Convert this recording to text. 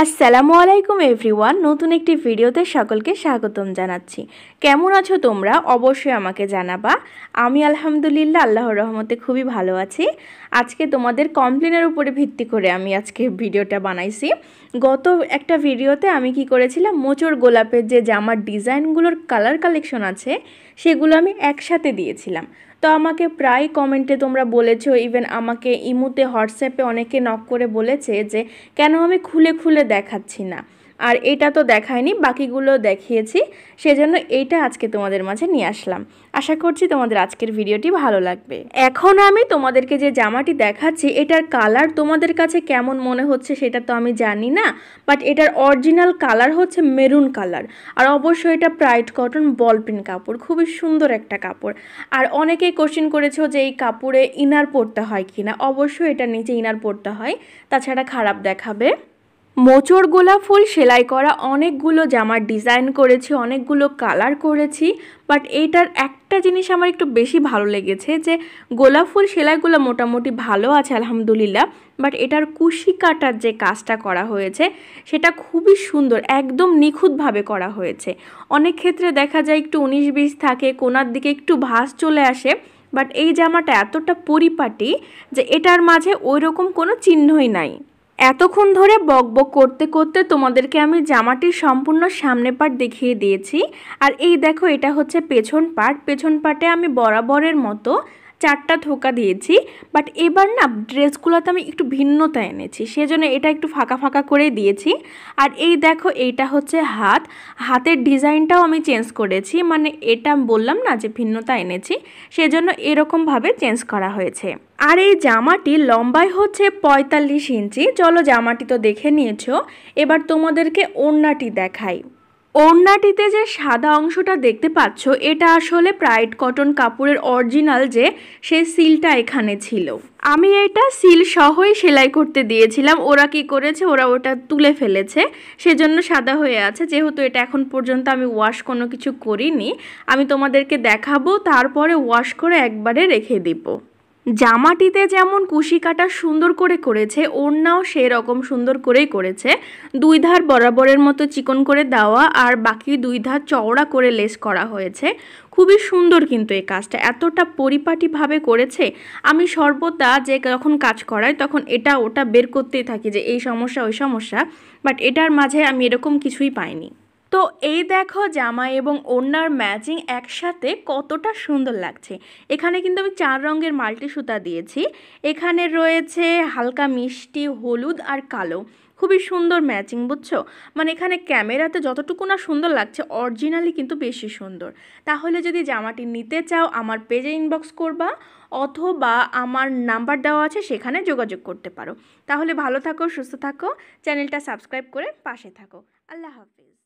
আসসালামু আলাইকুম এভরিওয়ান নতুন একটি ভিডিওতে সকলকে স্বাগতম জানাচ্ছি কেমন আছো তোমরা অবশ্যই আমাকে জানাবা আমি আলহামদুলিল্লাহ আল্লাহর রহমতে খুবই ভালো আছি আজকে তোমাদের কমপ্লেনের উপরে ভিত্তি করে আমি আজকে ভিডিওটা বানাইছি গত একটা ভিডিওতে আমি কি করেছিলাম মোচর গোলাপের যে জামার ডিজাইনগুলোর কালার কালেকশন আছে সেগুলো আমি একসাথে দিয়েছিলাম তো আমাকে প্রায় কমেন্টে তোমরা বলেছো ইভেন আমাকে ইমুতে হোয়াটসঅ্যাপে অনেকে নক করে বলেছে যে কেন আমি খুলে খুলে দেখাচ্ছি না আর এটা তো দেখায়নি বাকিগুলো দেখিয়েছি সেজন্য এইটা আজকে তোমাদের মাঝে নিয়ে আসলাম আশা করছি তোমাদের আজকের ভিডিওটি ভালো লাগবে এখন আমি তোমাদেরকে যে জামাটি দেখাচ্ছি এটার কালার তোমাদের কাছে কেমন মনে হচ্ছে সেটা তো আমি জানি না বাট এটার অরিজিনাল কালার হচ্ছে মেরুন কালার আর অবশ্যই এটা প্রাইড কটন বলপিন কাপড় খুবই সুন্দর একটা কাপড় আর অনেকেই কোশ্চিন করেছো যে এই কাপড়ে ইনার পরতে হয় কিনা অবশ্যই এটা নিচে ইনার পরতে হয় তাছাড়া খারাপ দেখাবে মোচড় গোলা ফুল সেলাই করা অনেকগুলো জামার ডিজাইন করেছি অনেকগুলো কালার করেছি বাট এইটার একটা জিনিস আমার একটু বেশি ভালো লেগেছে যে গোলাপ ফুল সেলাইগুলো মোটামুটি ভালো আছে আলহামদুলিল্লাহ বাট এটার কুশি কাটার যে কাজটা করা হয়েছে সেটা খুবই সুন্দর একদম নিখুঁতভাবে করা হয়েছে অনেক ক্ষেত্রে দেখা যায় একটু উনিশ বিশ থাকে কোনার দিকে একটু ভাস চলে আসে বাট এই জামাটা এতটা পরিপাটি যে এটার মাঝে ওই রকম কোনো চিহ্নই নাই এতক্ষণ ধরে বকবক করতে করতে তোমাদেরকে আমি জামাটির সম্পূর্ণ সামনে পাট দেখিয়ে দিয়েছি আর এই দেখো এটা হচ্ছে পেছন পাট পেছন পাটে আমি বরাবরের মতো চারটা থোকা দিয়েছি বাট এবার না ড্রেসগুলোতে আমি একটু ভিন্নতা এনেছি সেজন্য এটা একটু ফাঁকা ফাঁকা করে দিয়েছি আর এই দেখো এইটা হচ্ছে হাত হাতের ডিজাইনটাও আমি চেঞ্জ করেছি মানে এটা বললাম না যে ভিন্নতা এনেছি সেজন্য এরকমভাবে চেঞ্জ করা হয়েছে আর এই জামাটি লম্বাই হচ্ছে ৪৫ ইঞ্চি চলো জামাটি তো দেখে নিয়েছো এবার তোমাদেরকে ওড়নাটি দেখাই ওড়নাটিতে যে সাদা অংশটা দেখতে পাচ্ছ এটা আসলে প্রাইড কটন কাপড়ের অরিজিনাল যে সে সিলটা এখানে ছিল আমি এটা সিল সহই সেলাই করতে দিয়েছিলাম ওরা কি করেছে ওরা ওটা তুলে ফেলেছে সেজন্য সাদা হয়ে আছে যেহেতু এটা এখন পর্যন্ত আমি ওয়াশ কোনো কিছু করিনি আমি তোমাদেরকে দেখাবো তারপরে ওয়াশ করে একবারে রেখে দেবো জামাটিতে যেমন কুশি কাটা সুন্দর করে করেছে ওড়নাও সেই রকম সুন্দর করেই করেছে দুই ধার বরাবরের মতো চিকন করে দেওয়া আর বাকি দুই ধার চওড়া করে লেস করা হয়েছে খুবই সুন্দর কিন্তু এই কাজটা এতটা পরিপাটিভাবে করেছে আমি সর্বদা যে যখন কাজ করাই তখন এটা ওটা বের করতেই থাকি যে এই সমস্যা ওই সমস্যা বাট এটার মাঝে আমি এরকম কিছুই পাইনি তো এই দেখো জামা এবং ওড়নার ম্যাচিং একসাথে কতটা সুন্দর লাগছে এখানে কিন্তু আমি চার রঙের মাল্টি সুতা দিয়েছি এখানে রয়েছে হালকা মিষ্টি হলুদ আর কালো খুবই সুন্দর ম্যাচিং বুঝছো মানে এখানে ক্যামেরাতে যতটুকু না সুন্দর লাগছে অরিজিনালি কিন্তু বেশি সুন্দর তাহলে যদি জামাটি নিতে চাও আমার পেজে ইনবক্স করবা অথবা আমার নাম্বার দেওয়া আছে সেখানে যোগাযোগ করতে পারো তাহলে ভালো থাকো সুস্থ থাকো চ্যানেলটা সাবস্ক্রাইব করে পাশে থাকো আল্লাহ হাফিজ